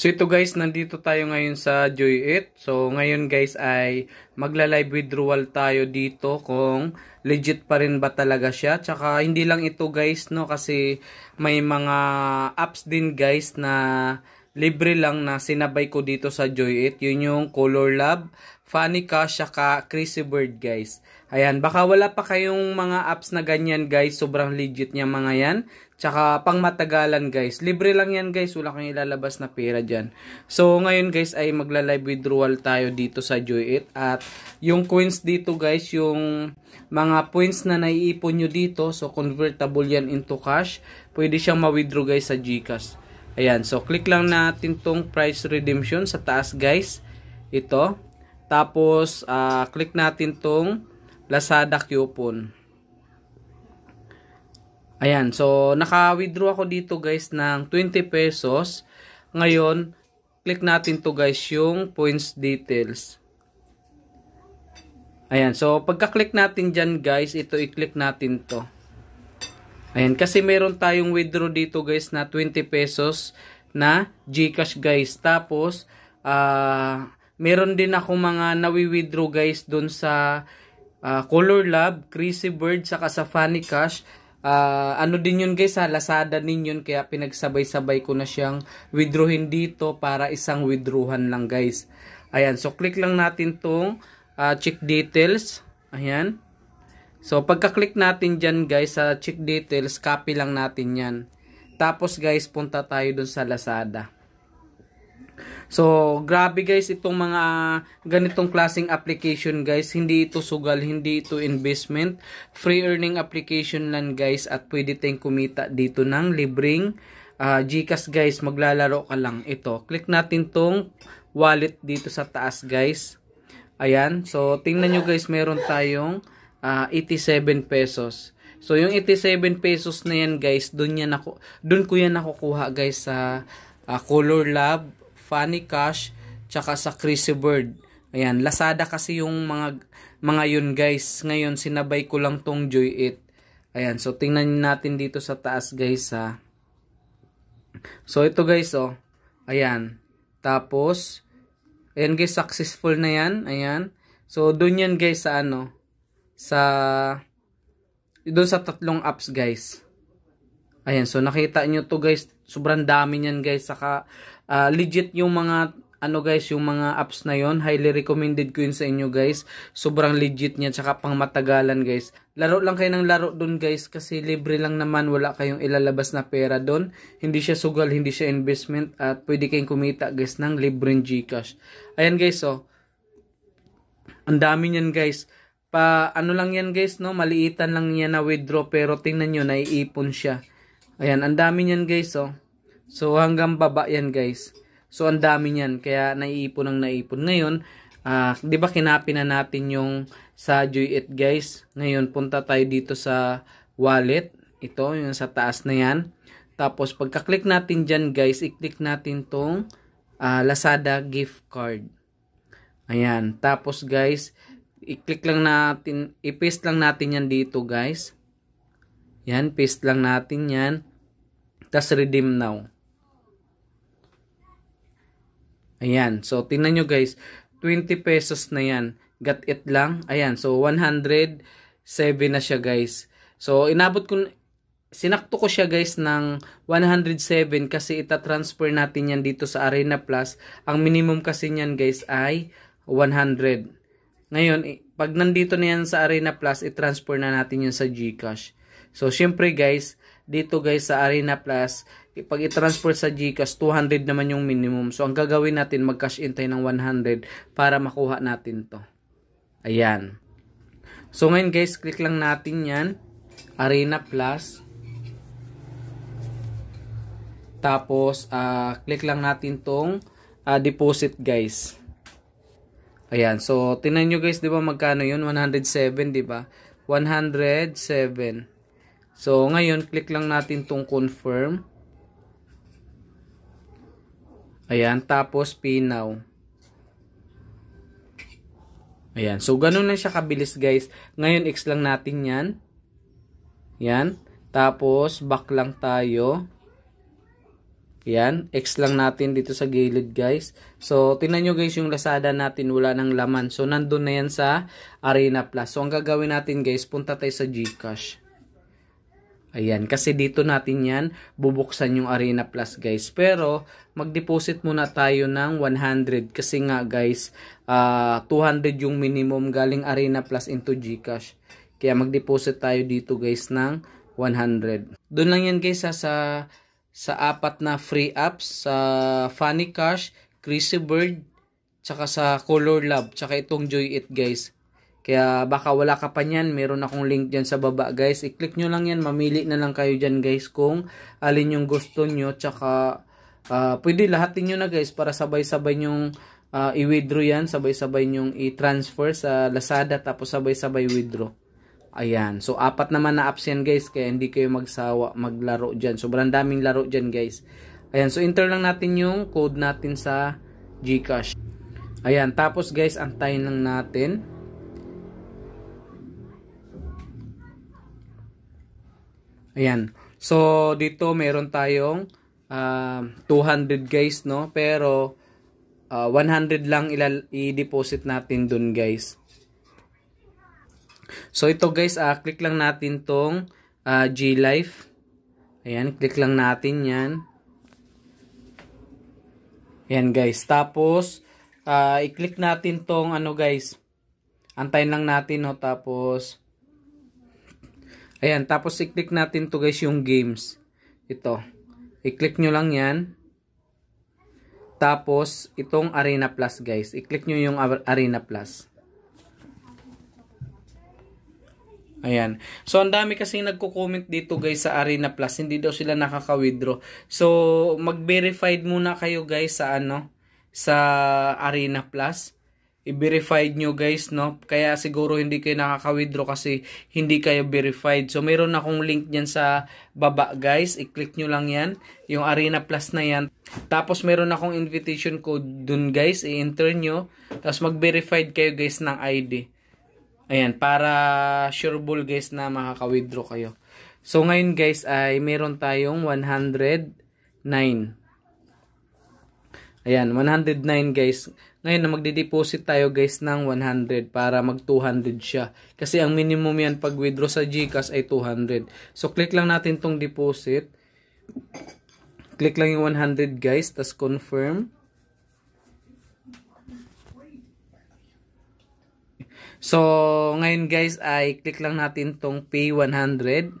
So ito guys, nandito tayo ngayon sa Joy 8. So ngayon guys ay magla-live withdrawal tayo dito kung legit pa rin ba talaga siya. Tsaka hindi lang ito guys no kasi may mga apps din guys na libre lang na sinabay ko dito sa Joy 8. Yun yung Color Lab, Funny Cash, saka Crazy Bird guys. Ayan, baka wala pa kayong mga apps na ganyan guys. Sobrang legit niya mga yan. Tsaka pang matagalan guys. Libre lang yan guys. Wala kang ilalabas na pera dyan. So ngayon guys ay magla-live withdrawal tayo dito sa Joy 8. At yung coins dito guys, yung mga points na naiipon nyo dito. So convertible yan into cash. Pwede siyang ma-withdraw guys sa Gcash. Ayan, so click lang natin tong price redemption sa taas guys. Ito. Tapos, uh, click natin tong Lazada coupon. Ayan, so naka-withdraw ako dito guys ng 20 pesos. Ngayon, click natin to guys yung points details. Ayan, so pagka-click natin dyan guys, ito i-click natin to. Ayan, kasi meron tayong withdraw dito guys na 20 pesos na Gcash guys. Tapos, uh, meron din ako mga nawi-withdraw guys doon sa uh, Color Lab, Crazy Bird, saka sa Funny Cash. Uh, ano din yun guys ha, Lazada din yun. Kaya pinagsabay-sabay ko na siyang withdrawin dito para isang withdrawan lang guys. Ayan, so click lang natin tong uh, check details. Ayan. So, pagka-click natin dyan guys sa check details, copy lang natin yan. Tapos guys, punta tayo dun sa Lazada. So, grabe guys itong mga ganitong klasing application guys. Hindi ito sugal, hindi ito investment. Free earning application lang guys at pwede tayong kumita dito ng libreng uh, Gcash guys. Maglalaro ka lang ito. Click natin tong wallet dito sa taas guys. Ayan. So, tingnan nyo guys, meron tayong uh, ah, 87 pesos. So yung 87 pesos na yan guys, doon yan ako doon ko yan nakukuha guys sa uh, Color Lab, Funny Cash, tsaka sa Crazy Bird. Ayan, Lazada kasi yung mga mga yun guys. Ngayon sinabay ko lang tong Joy 8. Ayan, so tingnan natin dito sa taas guys ha. So ito guys oh. Ayan. Tapos ayan guys successful na yan. Ayan. So doon yan guys sa ano sa doon sa tatlong apps guys. Ayan, so nakita nyo to guys, sobrang dami niyan guys. Saka uh, legit yung mga ano guys, yung mga apps na yon highly recommended ko yun sa inyo guys. Sobrang legit niya, saka pang matagalan guys. Laro lang kayo ng laro doon guys, kasi libre lang naman, wala kayong ilalabas na pera doon. Hindi siya sugal, hindi siya investment, at pwede kayong kumita guys ng libreng Gcash. Ayan guys, so, oh. ang dami niyan guys pa ano lang yan guys no maliitan lang yan na withdraw pero tingnan nyo naiipon siya ayan ang dami niyan guys oh so hanggang baba yan guys so ang dami niyan kaya naiipon ang naiipon ngayon uh, di ba kinapin na natin yung sa Joyit guys ngayon punta tayo dito sa wallet ito yung sa taas na yan tapos pagka-click natin diyan guys i-click natin tong uh, Lazada gift card ayan tapos guys i-click lang natin, i-paste lang natin yan dito guys. Yan, paste lang natin yan. Tapos redeem now. Ayan, so tingnan nyo guys, 20 pesos na yan. Got it lang. Ayan, so 107 na siya guys. So inabot ko, sinakto ko siya guys ng 107 kasi ita-transfer natin yan dito sa Arena Plus. Ang minimum kasi niyan guys ay 100. Ngayon, pag nandito na yan sa Arena Plus, i-transfer na natin yun sa GCash. So, syempre guys, dito guys sa Arena Plus, pag i-transfer sa GCash, 200 naman yung minimum. So, ang gagawin natin, mag-cash in tayo ng 100 para makuha natin to. Ayan. So, ngayon guys, click lang natin yan. Arena Plus. Tapos, uh, click lang natin tong uh, deposit guys. Ayan. So, tinan nyo guys, di ba magkano yun? 107, di ba? 107. So, ngayon, click lang natin tong confirm. Ayan. Tapos, pinaw. Ayan. So, ganun lang siya kabilis guys. Ngayon, X lang natin yan. Yan. Tapos, back lang tayo. Yan, X lang natin dito sa gilid guys. So, tingnan nyo guys yung Lazada natin wala ng laman. So, nandun na yan sa Arena Plus. So, ang gagawin natin guys, punta tayo sa Gcash. Ayan, kasi dito natin yan, bubuksan yung Arena Plus guys. Pero, mag-deposit muna tayo ng 100 kasi nga guys, uh, ah, 200 yung minimum galing Arena Plus into Gcash. Kaya mag-deposit tayo dito guys ng 100. Doon lang yan guys sa, sa sa apat na free apps sa Funny Cash, Crazy Bird, tsaka sa Color Lab, tsaka itong Joy It guys. Kaya baka wala ka pa niyan, meron akong link diyan sa baba guys. I-click niyo lang yan, mamili na lang kayo diyan guys kung alin yung gusto niyo Tsaka uh, pwede lahatin nyo na guys para sabay-sabay nyong uh, i-withdraw yan. Sabay-sabay nyong i-transfer sa Lazada tapos sabay-sabay withdraw. Ayan. So, apat naman na apps yan guys. Kaya hindi kayo magsawa maglaro dyan. Sobrang daming laro dyan guys. Ayan. So, enter lang natin yung code natin sa Gcash. Ayan. Tapos guys, antayin lang natin. Ayan. So, dito meron tayong uh, ah, 200 guys, no? Pero, uh, ah, 100 lang i-deposit natin dun guys. So ito guys, uh, click lang natin tong uh, G-Life. Ayan, click lang natin yan. Ayan guys, tapos uh, i-click natin tong ano guys. Antayin lang natin no, oh, tapos Ayan, tapos i-click natin to guys yung games. Ito. I-click nyo lang yan. Tapos, itong Arena Plus guys. I-click nyo yung Arena Plus. Ayan. So, ang dami kasi nagko-comment dito guys sa Arena Plus. Hindi daw sila nakaka-withdraw. So, mag-verified muna kayo guys sa ano, sa Arena Plus. I-verified nyo guys, no? Kaya siguro hindi kayo nakaka-withdraw kasi hindi kayo verified. So, meron akong link dyan sa baba guys. I-click nyo lang yan. Yung Arena Plus na yan. Tapos, meron akong invitation code dun guys. I-enter nyo. Tapos, mag-verified kayo guys ng ID. Ayan, para sure bull guys na makaka-withdraw kayo. So ngayon guys ay meron tayong 109. Ayan, 109 guys. Ngayon magde-deposit tayo guys ng 100 para mag 200 siya. Kasi ang minimum yan pag withdraw sa GCash ay 200. So click lang natin tong deposit. Click lang yung 100 guys, tas confirm. So, ngayon guys ay click lang natin tong pay 100.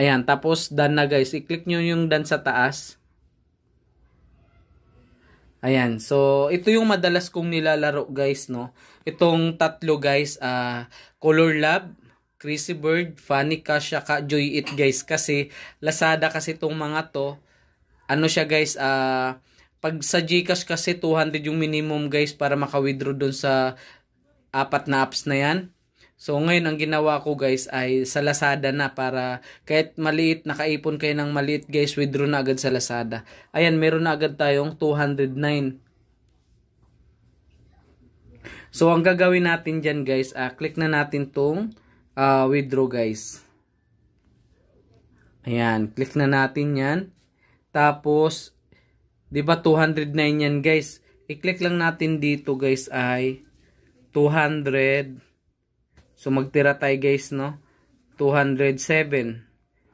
Ayan, tapos done na guys. I-click nyo yung done sa taas. Ayan, so ito yung madalas kong nilalaro guys, no? Itong tatlo guys, uh, Color Lab, Crazy Bird, Funny Cash, saka Joy It guys. Kasi Lazada kasi itong mga to. Ano siya guys, ah... Uh, pag sa Gcash kasi 200 yung minimum guys para maka-withdraw doon sa apat na apps na yan. So ngayon ang ginawa ko guys ay sa Lazada na para kahit maliit nakaipon kayo ng maliit guys withdraw na agad sa Lazada. Ayan meron na agad tayong 209. So ang gagawin natin dyan guys uh, click na natin tong uh, withdraw guys. Ayan click na natin yan. Tapos Diba 209 yan, guys? I-click lang natin dito, guys, ay 200. So magtira tayo, guys, no? 207.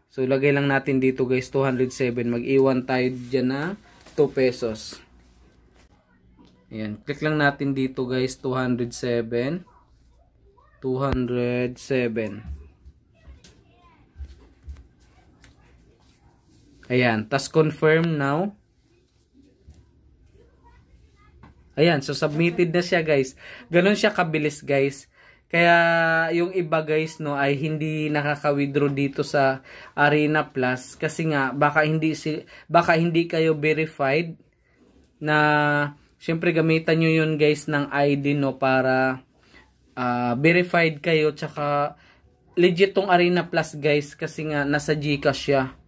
So lagay lang natin dito, guys, 207. Mag-iwan tayo dyan na 2 pesos. Ayan, click lang natin dito, guys, 207. 207. Ayan, tas confirm now. Ayan, so submitted na siya guys. Ganon siya kabilis guys. Kaya yung iba guys no ay hindi nakaka-withdraw dito sa Arena Plus kasi nga baka hindi si baka hindi kayo verified na siyempre gamitan niyo yun guys ng ID no para uh, verified kayo tsaka legit tong Arena Plus guys kasi nga nasa GCash siya.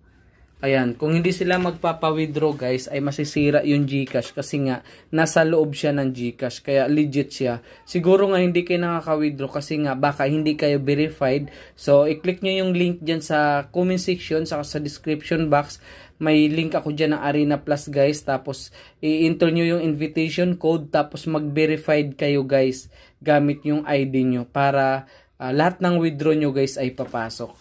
Ayan, kung hindi sila magpapa-withdraw guys, ay masisira yung GCash kasi nga nasa loob siya ng GCash kaya legit siya. Siguro nga hindi kayo nakaka-withdraw kasi nga baka hindi kayo verified. So, i-click nyo yung link dyan sa comment section saka sa description box. May link ako dyan ng Arena Plus guys. Tapos, i-enter nyo yung invitation code tapos mag-verified kayo guys gamit yung ID nyo para uh, lahat ng withdraw nyo guys ay papasok.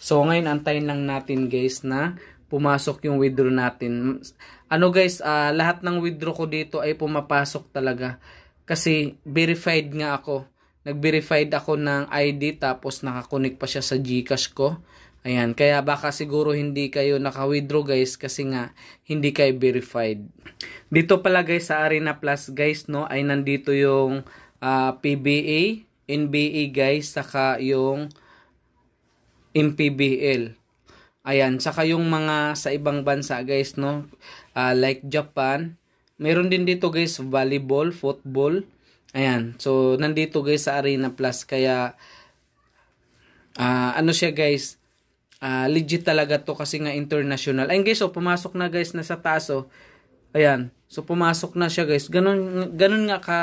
So ngayon antayin lang natin guys na pumasok yung withdraw natin. Ano guys, uh, lahat ng withdraw ko dito ay pumapasok talaga. Kasi verified nga ako. Nag-verified ako ng ID tapos nakakunik pa siya sa Gcash ko. Ayan, kaya baka siguro hindi kayo naka-withdraw guys kasi nga hindi kayo verified. Dito pala guys sa Arena Plus guys no ay nandito yung uh, ah, PBA, NBA guys saka yung MPBL. Ayan, saka yung mga sa ibang bansa guys, no? Uh, like Japan. Meron din dito guys, volleyball, football. Ayan, so nandito guys sa Arena Plus. Kaya, uh, ano siya guys, uh, legit talaga to kasi nga international. Ayun guys, so oh, pumasok na guys, nasa taso. Oh Ayan. So pumasok na siya guys. Ganun ganun nga ka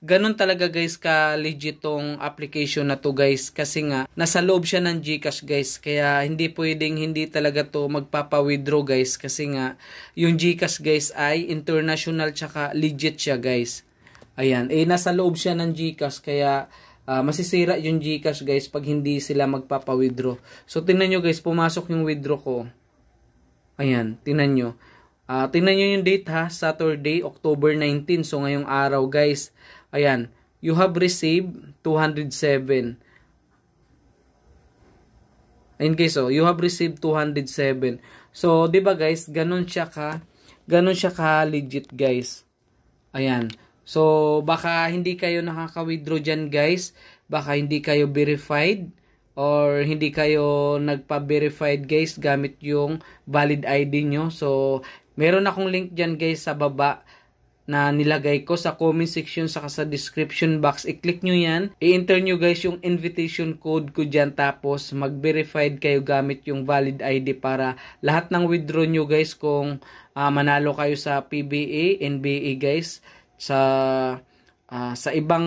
ganun talaga guys ka legit tong application na to guys kasi nga nasa loob siya ng GCash guys. Kaya hindi pwedeng hindi talaga to magpapa-withdraw guys kasi nga yung GCash guys ay international tsaka legit siya guys. Ayan, eh nasa loob siya ng GCash kaya uh, masisira yung GCash guys pag hindi sila magpapa-withdraw. So tingnan niyo guys, pumasok yung withdraw ko. Ayan, tingnan niyo. Uh, tingnan nyo yung date ha, Saturday, October 19. So ngayong araw guys, ayan, you have received 207. Ayun guys, so oh. you have received 207. So, 'di ba guys, ganun siya ka, ganun siya ka legit guys. Ayan. So, baka hindi kayo nakaka-withdraw diyan guys, baka hindi kayo verified or hindi kayo nagpa-verified guys gamit yung valid ID nyo. So, Meron akong link dyan guys sa baba na nilagay ko sa comment section saka sa description box. I-click nyo yan. I-enter nyo guys yung invitation code ko dyan tapos mag-verified kayo gamit yung valid ID para lahat ng withdraw nyo guys kung uh, manalo kayo sa PBA, NBA guys sa uh, sa ibang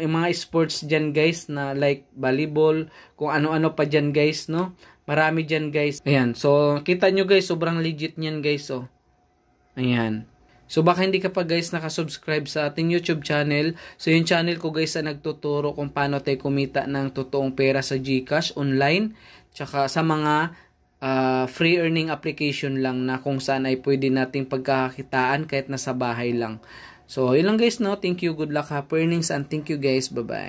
mga sports diyan guys na like volleyball, kung ano-ano pa diyan guys no. Marami dyan guys. Ayan. So, kita nyo guys, sobrang legit nyan guys. So, oh. ayan. So, baka hindi ka pa guys nakasubscribe sa ating YouTube channel. So, yung channel ko guys na nagtuturo kung paano tayo kumita ng totoong pera sa GCash online. Tsaka sa mga uh, free earning application lang na kung saan ay pwede nating pagkakakitaan kahit nasa bahay lang. So, yun lang guys, no? Thank you, good luck, happy earnings, and thank you guys. Bye-bye.